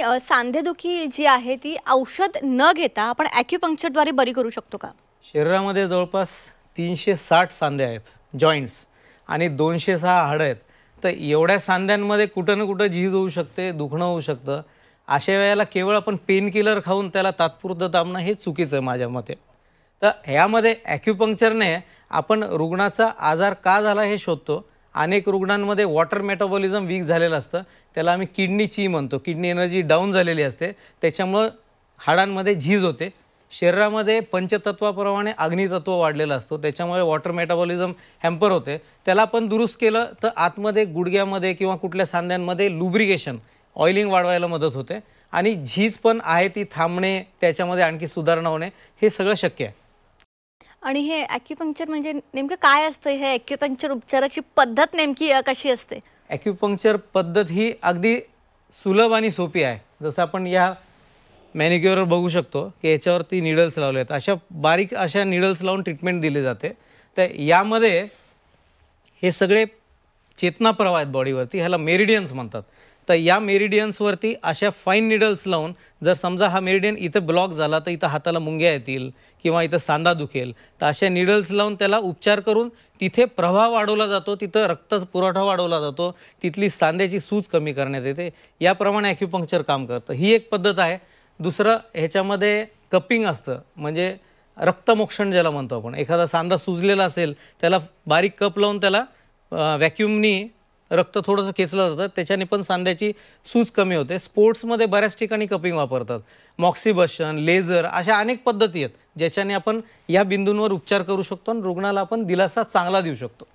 सांधेदुखी जी आहे ती औषध न घेता आपण ॲक्युपंक्चरद्वारे बरी करू शकतो का शरीरामध्ये जवळपास तीनशे साठ सांधे आहेत जॉईंट्स आणि दोनशे सहा हाडं आहेत तर एवढ्या सांध्यांमध्ये कुठं ना कुठं झीज होऊ शकते दुखणं होऊ शकतं अशा वेळेला केवळ आपण पेन किलर खाऊन त्याला तात्पुरतं दाबणं हे चुकीचं आहे माझ्या मते तर ह्यामध्ये अॅक्युपंक्चरने आपण रुग्णाचा आजार का झाला हे शोधतो अनेक रुग्णांमध्ये वॉटर मेटाबॉलिझम वीक झालेलं असतं त्याला आम्ही किडनीची म्हणतो किडनी एनर्जी डाऊन झालेली असते त्याच्यामुळं हाडांमध्ये झीज होते शरीरामध्ये पंचतत्वाप्रमाणे अग्नितत्व वाढलेलं असतो त्याच्यामुळे वॉटर मेटाबॉलिझम हॅम्पर होते त्याला आपण दुरुस्त केलं तर आतमध्ये गुडघ्यामध्ये किंवा कुठल्या सांध्यांमध्ये लुब्रिकेशन ऑइलिंग वाढवायला मदत होते आणि झीज पण आहे ती थांबणे त्याच्यामध्ये आणखी सुधारणा होणे हे सगळं शक्य आहे आणि हे ॲक्युपंक्चर म्हणजे नेमकं काय असतं हे ॲक्युपंक्चर उपचाराची पद्धत नेमकी कशी असते ॲक्युपंक्चर पद्धत ही अगदी सुलभ आणि सोपी आहे जसं आपण या मॅनिक्युअरवर बघू शकतो की याच्यावरती निडल्स लावले आहेत अशा बारीक अशा निडल्स लावून ट्रीटमेंट दिली जाते तर यामध्ये हे सगळे चेतना प्रवाह आहेत बॉडीवरती ह्याला मेरिडियन्स म्हणतात तर या मेरिडियन्सवरती अशा फाईन निडल्स लावून जर समजा हा मेरिडियन इथं ब्लॉक झाला तर इथं हाताला मुंग्या येतील किंवा इथं सांदा दुखेल तर अशा निडल्स लावून त्याला उपचार करून तिथे प्रभाव वाढवला जातो तिथं रक्त पुरवठा वाढवला जातो तिथली सांद्याची सूज कमी करण्यात येते याप्रमाणे ॲक्युपंक्चर काम करतं ही एक पद्धत आहे दुसरं ह्याच्यामध्ये कपिंग असतं म्हणजे रक्तमोक्षण ज्याला म्हणतो आपण एखादा सांदा सुजलेला असेल त्याला बारीक कप लावून त्याला व्हॅक्युमनी रक्त थोडंसं खेचलं जातं त्याच्याने पण सांध्याची सूज कमी होते स्पोर्ट्समध्ये बऱ्याच ठिकाणी कपिंग वापरतात मॉक्सिबशन लेझर अशा अनेक पद्धती आहेत ज्याच्याने आपण या बिंदूंवर उपचार करू शकतो आणि रुग्णाला आपण दिलासा चांगला देऊ शकतो